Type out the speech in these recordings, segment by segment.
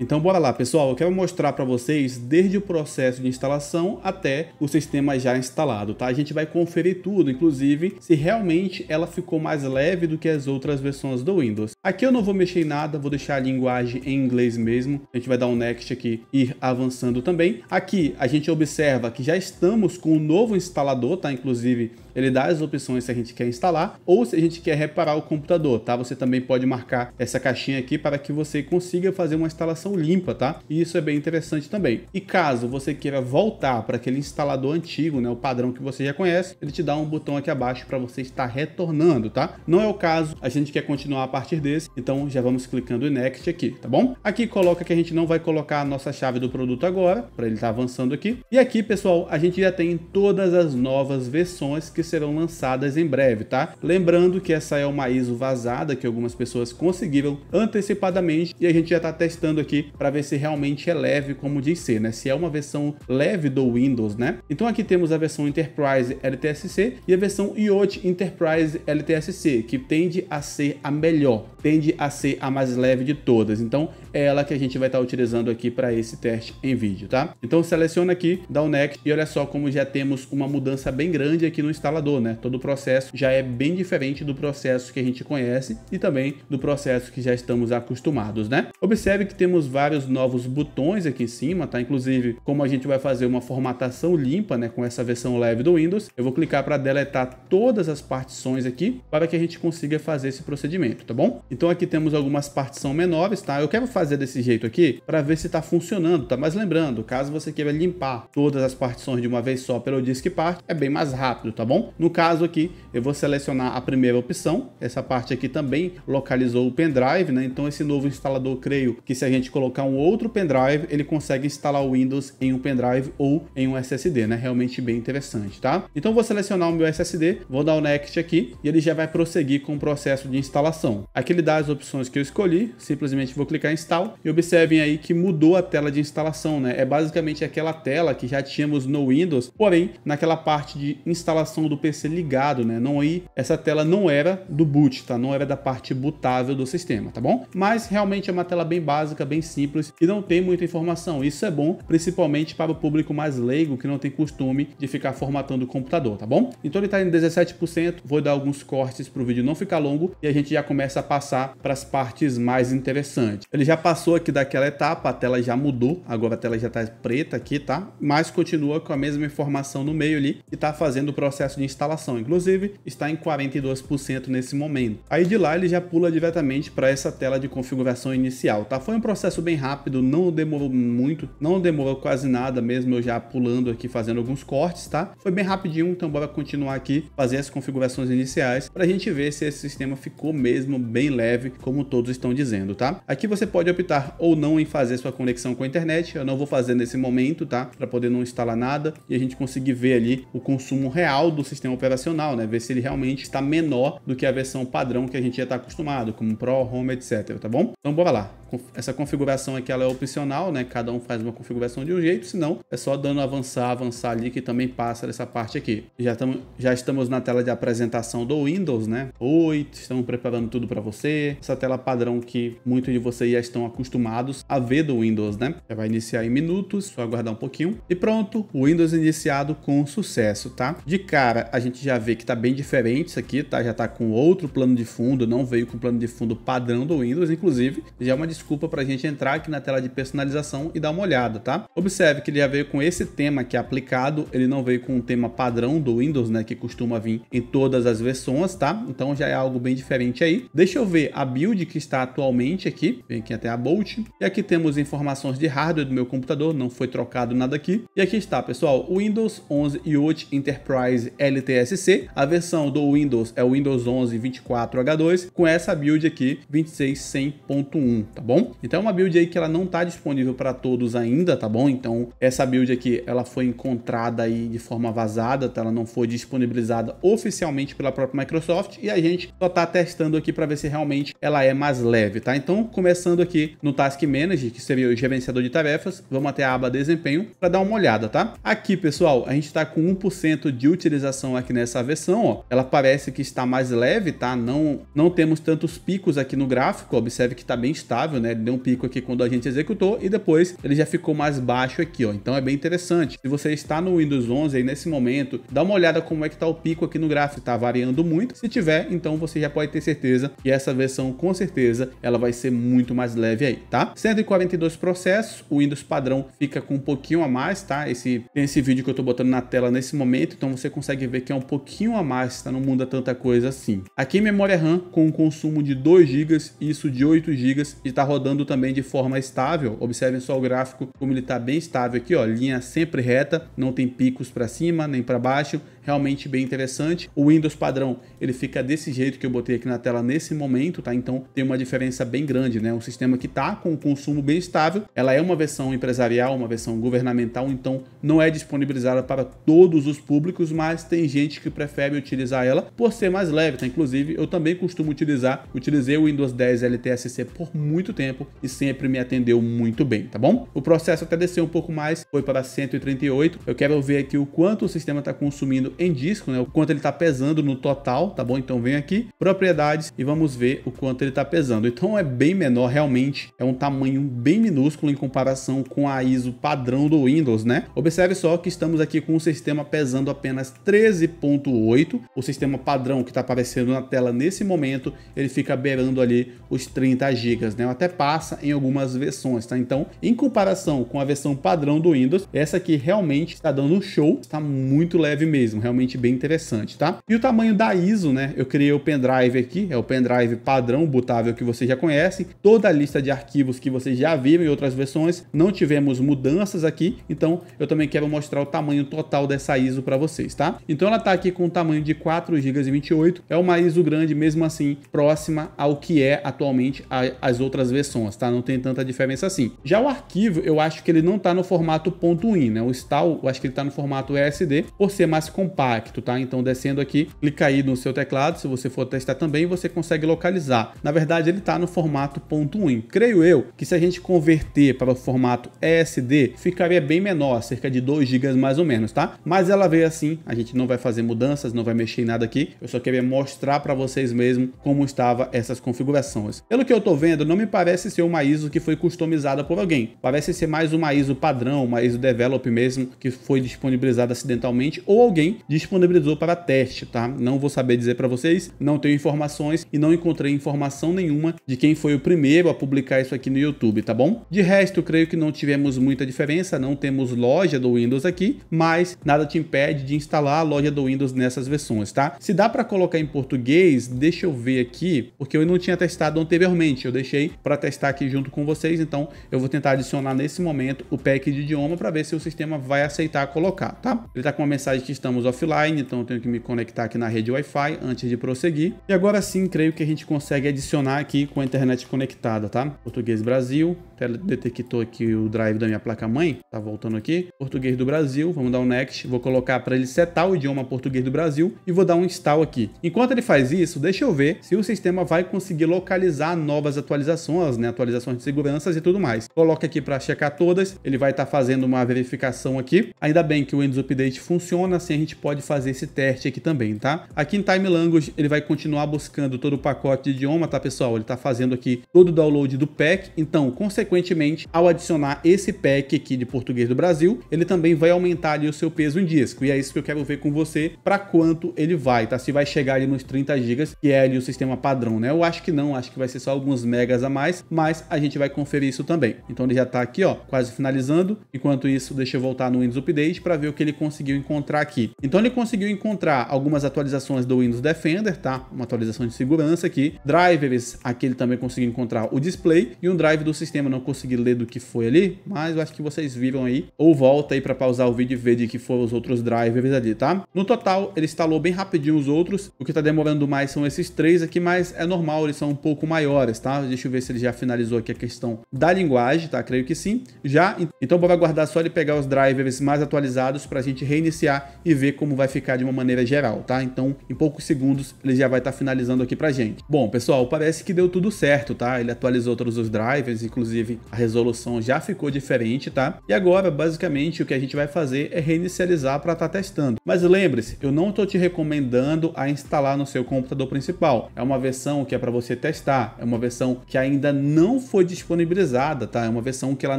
Então bora lá pessoal, eu quero mostrar para vocês desde o processo de instalação até o sistema já instalado, tá? A gente vai conferir tudo, inclusive se realmente ela ficou mais leve do que as outras versões do Windows. Aqui eu não vou mexer em nada, vou deixar a linguagem em inglês mesmo, a gente vai dar um next aqui e ir avançando também. Aqui a gente observa que já estamos com o novo instalador, tá? Inclusive ele dá as opções se a gente quer instalar ou se a gente quer reparar o computador, tá? Você também pode marcar essa caixinha aqui para que você consiga fazer uma instalação limpa, tá? E isso é bem interessante também. E caso você queira voltar para aquele instalador antigo, né, o padrão que você já conhece, ele te dá um botão aqui abaixo para você estar retornando, tá? Não é o caso, a gente quer continuar a partir desse, então já vamos clicando em Next aqui, tá bom? Aqui coloca que a gente não vai colocar a nossa chave do produto agora, para ele estar tá avançando aqui. E aqui, pessoal, a gente já tem todas as novas versões que serão lançadas em breve, tá? Lembrando que essa é uma ISO vazada que algumas pessoas conseguiram antecipadamente e a gente já está testando aqui aqui para ver se realmente é leve como diz ser, né? Se é uma versão leve do Windows, né? Então aqui temos a versão Enterprise LTSC e a versão IoT Enterprise LTSC, que tende a ser a melhor tende a ser a mais leve de todas. Então é ela que a gente vai estar tá utilizando aqui para esse teste em vídeo, tá? Então seleciona aqui, dá o Next e olha só como já temos uma mudança bem grande aqui no instalador, né? Todo o processo já é bem diferente do processo que a gente conhece e também do processo que já estamos acostumados, né? Observe que temos vários novos botões aqui em cima, tá? Inclusive, como a gente vai fazer uma formatação limpa, né, com essa versão leve do Windows, eu vou clicar para deletar todas as partições aqui para que a gente consiga fazer esse procedimento, tá bom? Então aqui temos algumas partes são menores, tá? Eu quero fazer desse jeito aqui para ver se está funcionando, tá? Mas lembrando, caso você queira limpar todas as partições de uma vez só pelo Disk Part, é bem mais rápido, tá bom? No caso aqui, eu vou selecionar a primeira opção. Essa parte aqui também localizou o pendrive, né? Então esse novo instalador, creio que se a gente colocar um outro pendrive, ele consegue instalar o Windows em um pendrive ou em um SSD, né? Realmente bem interessante, tá? Então vou selecionar o meu SSD, vou dar o Next aqui e ele já vai prosseguir com o processo de instalação. Aqui dá as opções que eu escolhi, simplesmente vou clicar em install e observem aí que mudou a tela de instalação, né? É basicamente aquela tela que já tínhamos no Windows, porém naquela parte de instalação do PC ligado, né? Não aí, essa tela não era do boot, tá? Não era da parte bootável do sistema, tá bom? Mas realmente é uma tela bem básica, bem simples e não tem muita informação. Isso é bom, principalmente para o público mais leigo que não tem costume de ficar formatando o computador, tá bom? Então ele está em 17%, vou dar alguns cortes para o vídeo não ficar longo e a gente já começa a passar passar para as partes mais interessantes. Ele já passou aqui daquela etapa, a tela já mudou, agora a tela já está preta aqui, tá? Mas continua com a mesma informação no meio ali e está fazendo o processo de instalação. Inclusive, está em 42% nesse momento. Aí de lá ele já pula diretamente para essa tela de configuração inicial, tá? Foi um processo bem rápido, não demorou muito, não demorou quase nada mesmo, eu já pulando aqui fazendo alguns cortes, tá? Foi bem rapidinho, então bora continuar aqui, fazer as configurações iniciais para a gente ver se esse sistema ficou mesmo bem leve, como todos estão dizendo, tá? Aqui você pode optar ou não em fazer sua conexão com a internet, eu não vou fazer nesse momento, tá? Para poder não instalar nada e a gente conseguir ver ali o consumo real do sistema operacional, né? Ver se ele realmente está menor do que a versão padrão que a gente já está acostumado, como Pro, Home, etc, tá bom? Então bora lá essa configuração aqui ela é opcional, né? Cada um faz uma configuração de um jeito, senão é só dando avançar, avançar ali que também passa essa parte aqui. Já, tamo, já estamos na tela de apresentação do Windows, né? Oi, estamos preparando tudo para você. Essa tela padrão que muitos de vocês já estão acostumados a ver do Windows, né? Já vai iniciar em minutos, só aguardar um pouquinho. E pronto, o Windows iniciado com sucesso, tá? De cara, a gente já vê que tá bem diferente isso aqui, tá? Já tá com outro plano de fundo, não veio com o plano de fundo padrão do Windows, inclusive, já é uma desculpa para a gente entrar aqui na tela de personalização e dar uma olhada, tá? Observe que ele já veio com esse tema que é aplicado, ele não veio com o um tema padrão do Windows, né, que costuma vir em todas as versões, tá? Então já é algo bem diferente aí. Deixa eu ver a build que está atualmente aqui, vem aqui até a Bolt, e aqui temos informações de hardware do meu computador, não foi trocado nada aqui. E aqui está, pessoal, o Windows 11 Yacht Enterprise LTSC, a versão do Windows é o Windows 11 24H2, com essa build aqui 26100.1, tá bom? Então é uma build aí que ela não tá disponível para todos ainda, tá bom? Então essa build aqui, ela foi encontrada aí de forma vazada, tá? Ela não foi disponibilizada oficialmente pela própria Microsoft e a gente só tá testando aqui para ver se realmente ela é mais leve, tá? Então começando aqui no Task Manager, que seria o gerenciador de tarefas, vamos até a aba desempenho para dar uma olhada, tá? Aqui, pessoal, a gente tá com 1% de utilização aqui nessa versão, ó. Ela parece que está mais leve, tá? Não, não temos tantos picos aqui no gráfico, observe que tá bem estável, né? Ele deu um pico aqui quando a gente executou e depois ele já ficou mais baixo aqui, ó. Então é bem interessante. Se você está no Windows 11 aí nesse momento, dá uma olhada como é que tá o pico aqui no gráfico, tá variando muito. Se tiver, então você já pode ter certeza que essa versão com certeza ela vai ser muito mais leve aí, tá? 142 processos, o Windows padrão fica com um pouquinho a mais, tá? Esse tem esse vídeo que eu tô botando na tela nesse momento, então você consegue ver que é um pouquinho a mais, tá? Não muda tanta coisa assim. Aqui memória RAM com um consumo de 2 GB, isso de 8 GB e tá rodando também de forma estável. Observem só o gráfico como ele está bem estável aqui, ó, linha sempre reta, não tem picos para cima nem para baixo realmente bem interessante. O Windows padrão, ele fica desse jeito que eu botei aqui na tela nesse momento, tá? Então tem uma diferença bem grande, né? Um sistema que tá com um consumo bem estável, ela é uma versão empresarial, uma versão governamental, então não é disponibilizada para todos os públicos, mas tem gente que prefere utilizar ela por ser mais leve, tá? Inclusive, eu também costumo utilizar, utilizei o Windows 10 LTSC por muito tempo e sempre me atendeu muito bem, tá bom? O processo até desceu um pouco mais, foi para 138. Eu quero ver aqui o quanto o sistema está consumindo em disco, né? O quanto ele está pesando no total, tá bom? Então vem aqui, propriedades e vamos ver o quanto ele está pesando. Então é bem menor realmente, é um tamanho bem minúsculo em comparação com a ISO padrão do Windows, né? Observe só que estamos aqui com o sistema pesando apenas 13.8, o sistema padrão que está aparecendo na tela nesse momento, ele fica beirando ali os 30 GB, né? Até passa em algumas versões, tá? Então, em comparação com a versão padrão do Windows, essa aqui realmente está dando um show, está muito leve mesmo realmente bem interessante, tá? E o tamanho da ISO, né? Eu criei o pendrive aqui, é o pendrive padrão bootável que vocês já conhecem, toda a lista de arquivos que vocês já viram em outras versões, não tivemos mudanças aqui, então eu também quero mostrar o tamanho total dessa ISO para vocês, tá? Então ela tá aqui com o tamanho de 4 GB e 28, é uma ISO grande mesmo assim, próxima ao que é atualmente a, as outras versões, tá? Não tem tanta diferença assim. Já o arquivo, eu acho que ele não tá no formato .win, né? O install, eu acho que ele tá no formato ESD, por ser mais compacto, tá? Então descendo aqui, clica aí no seu teclado, se você for testar também, você consegue localizar. Na verdade, ele está no formato .win. Creio eu que se a gente converter para o formato ESD, ficaria bem menor, cerca de 2 GB mais ou menos, tá? Mas ela veio assim, a gente não vai fazer mudanças, não vai mexer em nada aqui. Eu só queria mostrar para vocês mesmo como estava essas configurações. Pelo que eu estou vendo, não me parece ser uma ISO que foi customizada por alguém. Parece ser mais uma ISO padrão, uma ISO develop mesmo, que foi disponibilizada acidentalmente, ou alguém disponibilizou para teste, tá? Não vou saber dizer para vocês, não tenho informações e não encontrei informação nenhuma de quem foi o primeiro a publicar isso aqui no YouTube, tá bom? De resto, creio que não tivemos muita diferença, não temos loja do Windows aqui, mas nada te impede de instalar a loja do Windows nessas versões, tá? Se dá para colocar em português, deixa eu ver aqui, porque eu não tinha testado anteriormente, eu deixei para testar aqui junto com vocês, então eu vou tentar adicionar nesse momento o pack de idioma para ver se o sistema vai aceitar colocar, tá? Ele tá com uma mensagem que estamos offline, então eu tenho que me conectar aqui na rede Wi-Fi antes de prosseguir. E agora sim, creio que a gente consegue adicionar aqui com a internet conectada, tá? Português Brasil, detectou aqui o drive da minha placa-mãe, tá voltando aqui. Português do Brasil, vamos dar o um next, vou colocar para ele setar o idioma português do Brasil e vou dar um install aqui. Enquanto ele faz isso, deixa eu ver se o sistema vai conseguir localizar novas atualizações, né? Atualizações de seguranças e tudo mais. Coloca aqui para checar todas, ele vai estar tá fazendo uma verificação aqui. Ainda bem que o Windows Update funciona, assim a gente pode fazer esse teste aqui também, tá? Aqui em Time Language, ele vai continuar buscando todo o pacote de idioma, tá, pessoal? Ele tá fazendo aqui todo o download do pack. Então, consequentemente, ao adicionar esse pack aqui de português do Brasil, ele também vai aumentar ali o seu peso em disco. E é isso que eu quero ver com você, para quanto ele vai, tá? Se vai chegar ali nos 30 GB, que é ali o sistema padrão, né? Eu acho que não, acho que vai ser só alguns megas a mais, mas a gente vai conferir isso também. Então ele já tá aqui, ó, quase finalizando. Enquanto isso, deixa eu voltar no Windows Update para ver o que ele conseguiu encontrar aqui. Então ele conseguiu encontrar algumas atualizações do Windows Defender, tá? Uma atualização de segurança aqui. Drivers, aqui ele também conseguiu encontrar o display e um drive do sistema, não consegui ler do que foi ali, mas eu acho que vocês viram aí. Ou volta aí para pausar o vídeo e ver de que foram os outros drivers ali, tá? No total, ele instalou bem rapidinho os outros. O que tá demorando mais são esses três aqui, mas é normal, eles são um pouco maiores, tá? Deixa eu ver se ele já finalizou aqui a questão da linguagem, tá? Creio que sim. Já, então bora aguardar só ele pegar os drivers mais atualizados para a gente reiniciar e ver como vai ficar de uma maneira geral, tá? Então, em poucos segundos, ele já vai estar tá finalizando aqui pra gente. Bom, pessoal, parece que deu tudo certo, tá? Ele atualizou todos os drivers, inclusive a resolução já ficou diferente, tá? E agora, basicamente, o que a gente vai fazer é reinicializar para estar tá testando. Mas lembre-se, eu não estou te recomendando a instalar no seu computador principal. É uma versão que é para você testar, é uma versão que ainda não foi disponibilizada, tá? É uma versão que ela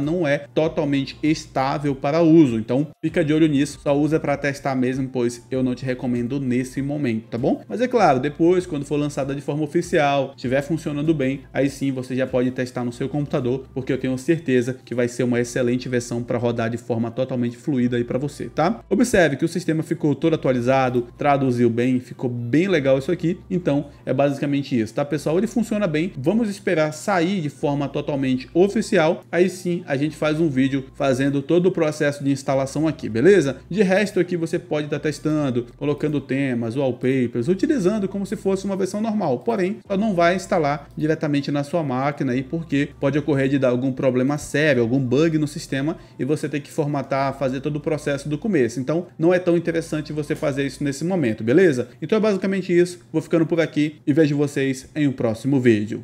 não é totalmente estável para uso. Então, fica de olho nisso, só usa para testar mesmo pois eu não te recomendo nesse momento, tá bom? Mas é claro, depois, quando for lançada de forma oficial, estiver funcionando bem, aí sim você já pode testar no seu computador, porque eu tenho certeza que vai ser uma excelente versão para rodar de forma totalmente fluida aí para você, tá? Observe que o sistema ficou todo atualizado, traduziu bem, ficou bem legal isso aqui, então é basicamente isso, tá pessoal? Ele funciona bem, vamos esperar sair de forma totalmente oficial, aí sim a gente faz um vídeo fazendo todo o processo de instalação aqui, beleza? De resto aqui você pode estar tá testando, colocando temas, wallpapers, utilizando como se fosse uma versão normal. Porém, só não vai instalar diretamente na sua máquina aí, porque pode ocorrer de dar algum problema sério, algum bug no sistema e você ter que formatar, fazer todo o processo do começo. Então, não é tão interessante você fazer isso nesse momento, beleza? Então é basicamente isso. Vou ficando por aqui e vejo vocês em um próximo vídeo.